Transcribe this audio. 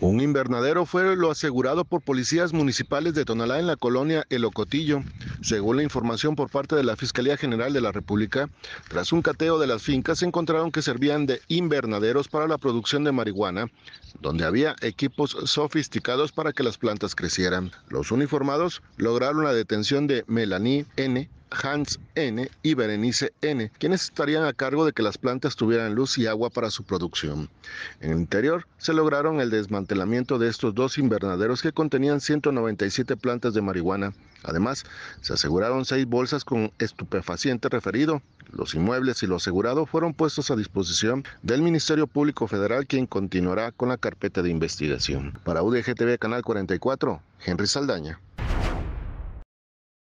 Un invernadero fue lo asegurado por policías municipales de Tonalá en la colonia El Ocotillo. Según la información por parte de la Fiscalía General de la República, tras un cateo de las fincas se encontraron que servían de invernaderos para la producción de marihuana, donde había equipos sofisticados para que las plantas crecieran. Los uniformados lograron la detención de Melanie N., Hans N. y Berenice N., quienes estarían a cargo de que las plantas tuvieran luz y agua para su producción. En el interior se lograron el desmantelamiento de estos dos invernaderos que contenían 197 plantas de marihuana. Además, se aseguraron seis bolsas con estupefaciente referido. Los inmuebles y lo asegurado fueron puestos a disposición del Ministerio Público Federal, quien continuará con la carpeta de investigación. Para UDGTV Canal 44, Henry Saldaña.